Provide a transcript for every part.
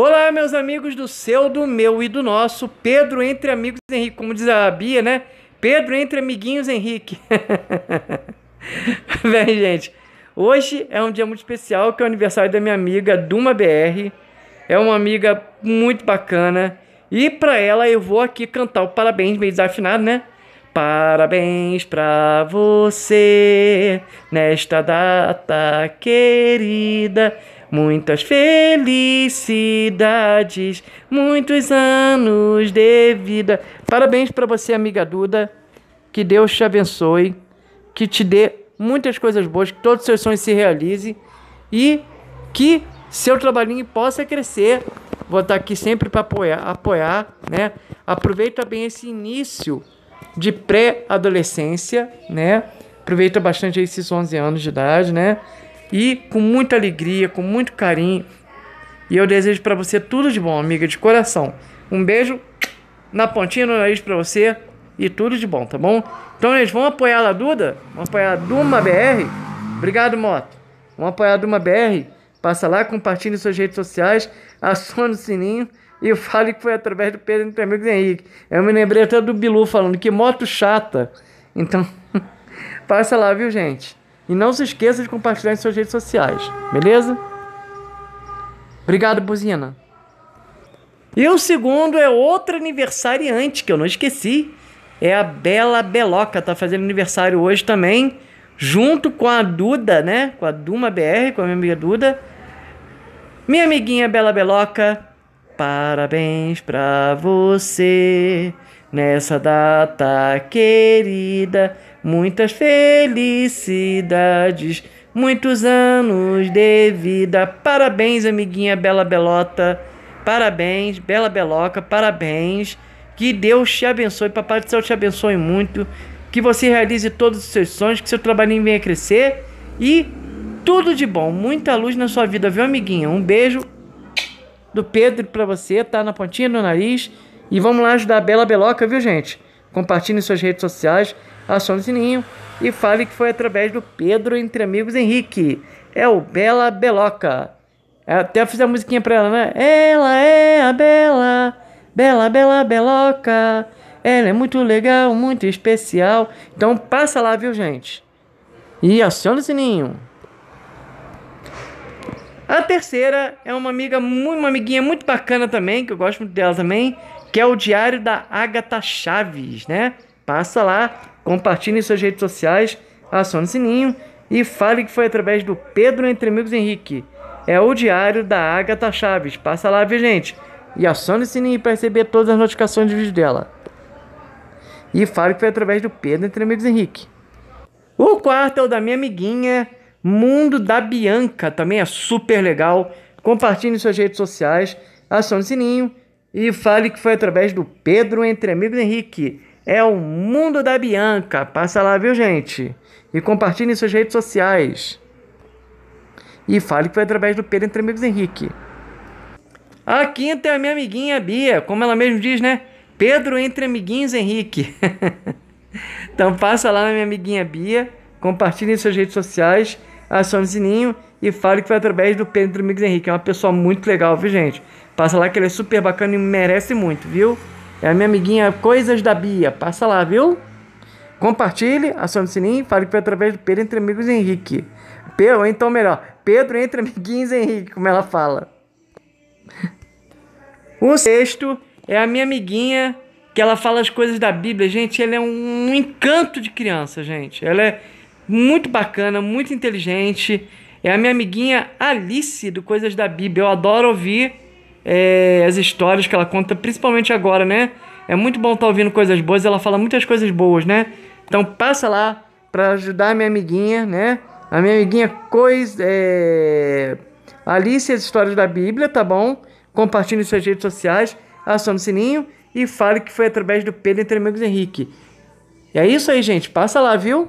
Olá, meus amigos do seu, do meu e do nosso. Pedro entre amigos Henrique, como diz a Bia, né? Pedro entre amiguinhos Henrique. Bem, gente, hoje é um dia muito especial que é o aniversário da minha amiga Duma BR. É uma amiga muito bacana. E para ela eu vou aqui cantar o parabéns meio desafinado, né? Parabéns para você nesta data querida. Muitas felicidades, muitos anos de vida. Parabéns para você, amiga Duda. Que Deus te abençoe, que te dê muitas coisas boas, que todos os seus sonhos se realizem e que seu trabalhinho possa crescer. Vou estar tá aqui sempre para apoiar, apoiar, né? Aproveita bem esse início de pré-adolescência, né? Aproveita bastante esses 11 anos de idade, né? e com muita alegria, com muito carinho. E eu desejo para você tudo de bom, amiga, de coração. Um beijo na pontinha do nariz para você e tudo de bom, tá bom? Então, eles vão apoiar a Duda, vão apoiar a Duma BR. Obrigado, moto. Vão apoiar a Duma BR. Passa lá, compartilhe suas redes sociais, acione o sininho e fale que foi através do Pedro Entre Amigos Henrique. Eu me lembrei até do Bilu falando que moto chata. Então, passa lá, viu, gente? E não se esqueça de compartilhar em suas redes sociais, beleza? Obrigado, buzina. E o segundo é outro aniversariante que eu não esqueci. É a Bela Beloca, tá fazendo aniversário hoje também, junto com a Duda, né? Com a Duma BR, com a minha amiga Duda. Minha amiguinha Bela Beloca, parabéns pra você nessa data querida. Muitas felicidades, muitos anos de vida. Parabéns, amiguinha Bela Belota. Parabéns, Bela Beloca, parabéns. Que Deus te abençoe, Papai do Céu te abençoe muito. Que você realize todos os seus sonhos, que seu trabalhinho venha crescer e tudo de bom, muita luz na sua vida, viu, amiguinha? Um beijo do Pedro para você, tá na pontinha do nariz. E vamos lá ajudar a Bela Beloca, viu, gente? Compartilhe em suas redes sociais acione o sininho e fale que foi através do Pedro Entre Amigos Henrique. É o Bela Beloca. Eu até fiz a musiquinha pra ela, né? Ela é a Bela, Bela, Bela Beloca. Ela é muito legal, muito especial. Então passa lá, viu, gente? E aciona o sininho. A terceira é uma amiga, uma amiguinha muito bacana também, que eu gosto muito dela também, que é o Diário da Agatha Chaves, né? Passa lá, compartilhe em suas redes sociais, acione o sininho e fale que foi através do Pedro Entre Amigos Henrique. É o diário da Agatha Chaves. Passa lá, viu, gente? E acione o sininho para receber todas as notificações de vídeo dela. E fale que foi através do Pedro Entre Amigos Henrique. O quarto é o da minha amiguinha Mundo da Bianca. Também é super legal. Compartilhe em suas redes sociais, acione o sininho e fale que foi através do Pedro Entre Amigos Henrique é o Mundo da Bianca. Passa lá, viu, gente? E compartilhe em suas redes sociais. E fale que foi através do Pedro Entre Amigos Henrique. A quinta é a minha amiguinha Bia, como ela mesmo diz, né? Pedro Entre Amiguinhos Henrique. então passa lá na minha amiguinha Bia, compartilhe em suas redes sociais, acione o sininho e fale que foi através do Pedro Entre Amigos Henrique. É uma pessoa muito legal, viu, gente? Passa lá que ele é super bacana e merece muito, viu? É a minha amiguinha Coisas da Bia. Passa lá, viu? Compartilhe, acione o sininho e fale que foi através do Pedro Entre Amigos Henrique. Pedro, ou então melhor, Pedro Entre Amiguinhos Henrique, como ela fala. O sexto é a minha amiguinha que ela fala as coisas da Bíblia. Gente, ela é um encanto de criança, gente. Ela é muito bacana, muito inteligente. É a minha amiguinha Alice do Coisas da Bíblia. Eu adoro ouvir é, as histórias que ela conta, principalmente agora, né? É muito bom estar tá ouvindo coisas boas, ela fala muitas coisas boas, né? Então passa lá para ajudar a minha amiguinha, né? A minha amiguinha Cois, é... Alice as Histórias da Bíblia, tá bom? Compartilhe suas redes sociais, acione o sininho e fale que foi através do Pedro Entre Amigos Henrique. E é isso aí, gente. Passa lá, viu?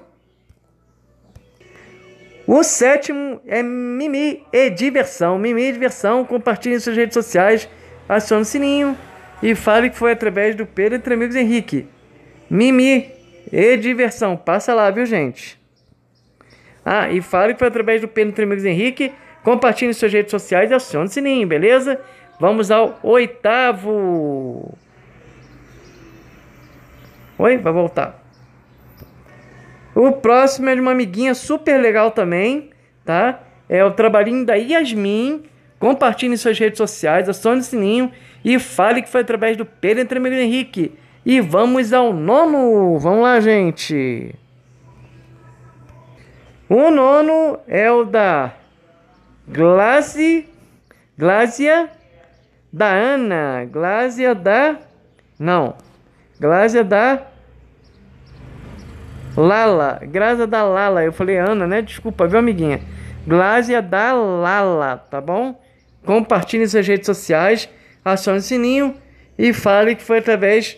O sétimo é mimi e diversão. Mimi e diversão, compartilhe em suas redes sociais, acione o sininho e fale que foi através do Pedro Entre Amigos Henrique. Mimi e diversão, passa lá, viu gente? Ah, e fale que foi através do Pedro Entre Amigos Henrique, compartilhe em suas redes sociais e acione o sininho, beleza? Vamos ao oitavo. Oi, vai voltar. O próximo é de uma amiguinha super legal também, tá? É o trabalhinho da Yasmin. Compartilhe em suas redes sociais, acione o sininho e fale que foi através do Pedro Entre Henrique. E vamos ao nono. Vamos lá, gente. O nono é o da Glaze, Glázia da Ana, Glázia da não, Glázia da Lala, Grazia da Lala. Eu falei Ana, né? Desculpa, viu, amiguinha? Grazia da Lala, tá bom? Compartilhe suas redes sociais, acione o sininho e fale que foi através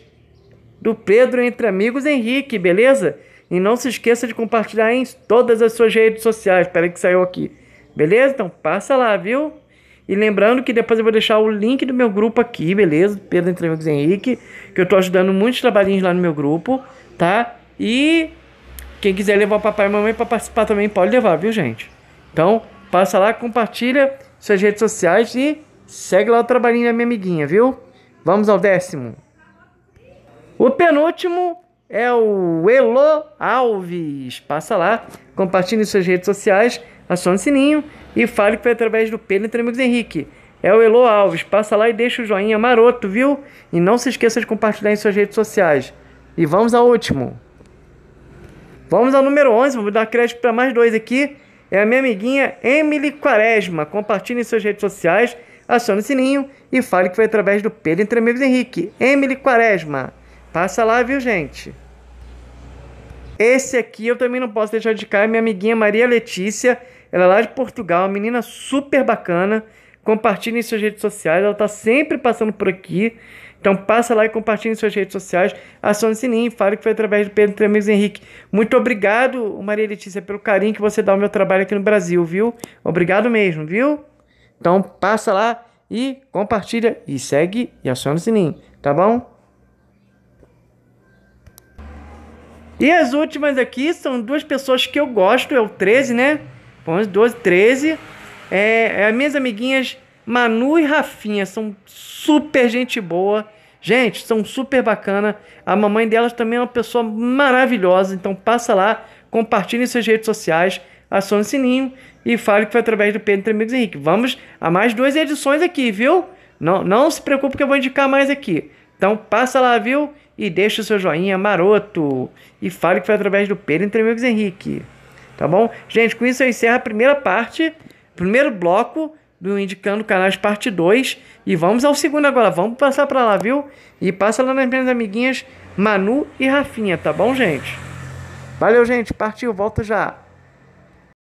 do Pedro Entre Amigos Henrique, beleza? E não se esqueça de compartilhar em todas as suas redes sociais. Espera que saiu aqui. Beleza? Então passa lá, viu? E lembrando que depois eu vou deixar o link do meu grupo aqui, beleza? Pedro Entre Amigos Henrique, que eu tô ajudando muitos trabalhinhos lá no meu grupo, tá? E quem quiser levar o papai e mamãe para participar também pode levar, viu, gente? Então, passa lá, compartilha suas redes sociais e segue lá o trabalhinho da minha amiguinha, viu? Vamos ao décimo. O penúltimo é o Elo Alves. Passa lá, compartilhe suas redes sociais, acione o sininho e fale que foi através do Pedro entre amigos Henrique. É o Elo Alves. Passa lá e deixa o joinha maroto, viu? E não se esqueça de compartilhar em suas redes sociais. E vamos ao último. Vamos ao número 11, vou dar crédito para mais dois aqui. É a minha amiguinha Emily Quaresma. Compartilhe em suas redes sociais, acione o sininho e fale que foi através do Pedro Entre Amigos Henrique. Emily Quaresma. Passa lá, viu, gente? Esse aqui eu também não posso deixar de cair. é minha amiguinha Maria Letícia. Ela é lá de Portugal, uma menina super bacana. Compartilhe em suas redes sociais, ela está sempre passando por aqui. Então passa lá e compartilhe em suas redes sociais, acione o sininho, fale que foi através do Pedro Tremigos Henrique. Muito obrigado, Maria Letícia, pelo carinho que você dá ao meu trabalho aqui no Brasil, viu? Obrigado mesmo, viu? Então passa lá e compartilha e segue e aciona o sininho, tá bom? E as últimas aqui são duas pessoas que eu gosto, é o 13, né? 11, 12, 13. É, é minhas amiguinhas Manu e Rafinha são super gente boa. Gente, são super bacana. A mamãe delas também é uma pessoa maravilhosa. Então passa lá, compartilhe suas redes sociais, acione o sininho e fale que foi através do Pedro Entre Amigos Henrique. Vamos a mais duas edições aqui, viu? Não, não se preocupe que eu vou indicar mais aqui. Então passa lá, viu? E deixa o seu joinha maroto. E fale que foi através do Pedro Entre Amigos Henrique. Tá bom? Gente, com isso eu encerro a primeira parte, primeiro bloco do Indicando Canais Parte 2. E vamos ao segundo agora, vamos passar para lá, viu? E passa lá nas minhas amiguinhas Manu e Rafinha, tá bom, gente? Valeu, gente, partiu, volta já!